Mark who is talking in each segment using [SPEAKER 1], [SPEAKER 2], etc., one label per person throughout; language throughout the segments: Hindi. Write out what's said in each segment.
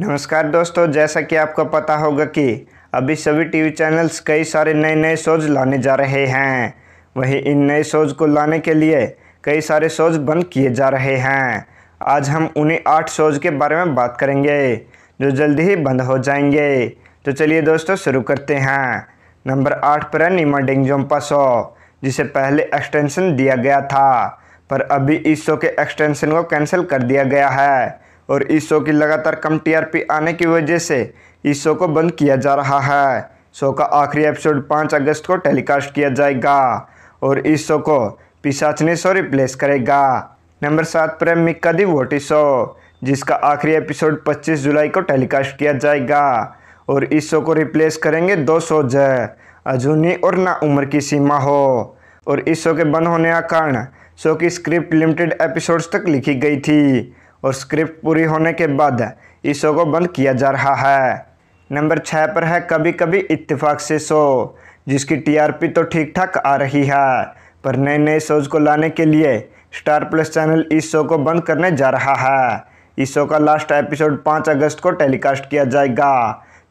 [SPEAKER 1] नमस्कार दोस्तों जैसा कि आपको पता होगा कि अभी सभी टीवी चैनल्स कई सारे नए नए शोज लाने जा रहे हैं वहीं इन नए शोज को लाने के लिए कई सारे शोज बंद किए जा रहे हैं आज हम उन्हीं आठ शोज के बारे में बात करेंगे जो जल्दी ही बंद हो जाएंगे तो चलिए दोस्तों शुरू करते हैं नंबर आठ पर है नीमा डेंगजोम्पा शो जिसे पहले एक्सटेंशन दिया गया था पर अभी इस शो के एक्सटेंशन को कैंसिल कर दिया गया है और इस शो की लगातार कम टीआरपी आने की वजह से इस शो को बंद किया जा रहा है शो का आखिरी एपिसोड पाँच अगस्त को टेलीकास्ट किया जाएगा और इस शो को पिशाच ने शो रिप्लेस करेगा नंबर सात प्रेम मिक्का दी वोटी शो जिसका आखिरी एपिसोड 25 जुलाई को टेलीकास्ट किया जाएगा और इस शो को रिप्लेस करेंगे दो जय अजूनी और ना उम्र की सीमा हो और इस शो के बंद होने का कारण शो की स्क्रिप्ट लिमिटेड एपिसोड्स तक लिखी गई थी और स्क्रिप्ट पूरी होने के बाद इस शो को बंद किया जा रहा है नंबर छः पर है कभी कभी इत्तेफाक से शो जिसकी टीआरपी तो ठीक ठाक आ रही है पर नए नए शोज को लाने के लिए स्टार प्लस चैनल इस शो को बंद करने जा रहा है इस शो का लास्ट एपिसोड पाँच अगस्त को टेलीकास्ट किया जाएगा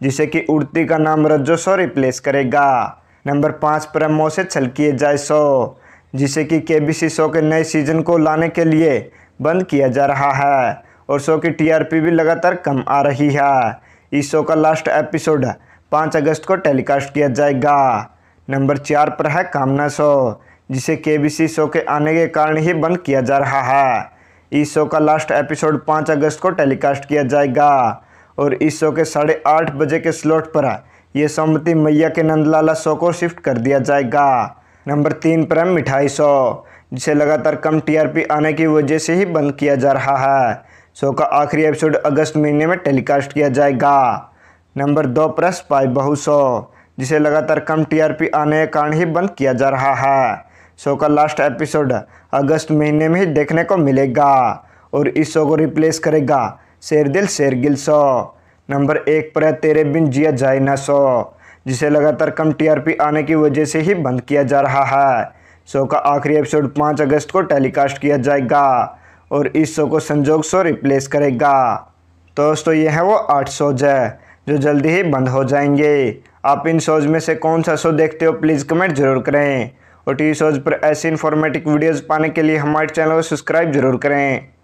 [SPEAKER 1] जिसे कि उड़ती का नाम रज्जो शो रिप्लेस करेगा नंबर पाँच पर मोसे किए जाए शो जिसे कि के बी सी शो के नए सीजन को लाने के लिए बंद किया जा रहा है और शो की टीआरपी भी लगातार कम आ रही है इस शो का लास्ट एपिसोड पाँच अगस्त को टेलीकास्ट किया जाएगा नंबर चार पर है कामना शो जिसे केबीसी शो के आने के कारण ही बंद किया जा रहा है इस शो का लास्ट एपिसोड पाँच अगस्त को टेलीकास्ट किया जाएगा और इस शो के साढ़े आठ बजे के स्लॉट पर यह सोमती मैया के नंदलाला शो को शिफ्ट कर दिया जाएगा नंबर तीन पर है मिठाई शो जिसे लगातार कम टीआरपी आने की वजह से ही बंद किया जा रहा है शो का आखिरी एपिसोड अगस्त महीने में टेलीकास्ट किया जाएगा नंबर दो पर स्पाई बहु शो जिसे लगातार कम टीआरपी आने के कारण ही बंद किया जा रहा है शो का लास्ट एपिसोड अगस्त महीने में ही देखने को मिलेगा और इस शो को रिप्लेस करेगा शेर दिल शेर गिल शो नंबर एक पर तेरे बिन जिया जाए ना शो जिसे लगातार कम टीआरपी आने की वजह से ही बंद किया जा रहा है शो का आखिरी एपिसोड पाँच अगस्त को टेलीकास्ट किया जाएगा और इस शो को संजोग शो रिप्लेस करेगा तो दोस्तों ये है वो आठ शोज है जो जल्दी ही बंद हो जाएंगे आप इन शोज में से कौन सा शो देखते हो प्लीज़ कमेंट जरूर करें और टी शोज पर ऐसे इन्फॉर्मेटिव वीडियोज़ पाने के लिए हमारे चैनल को सब्सक्राइब जरूर करें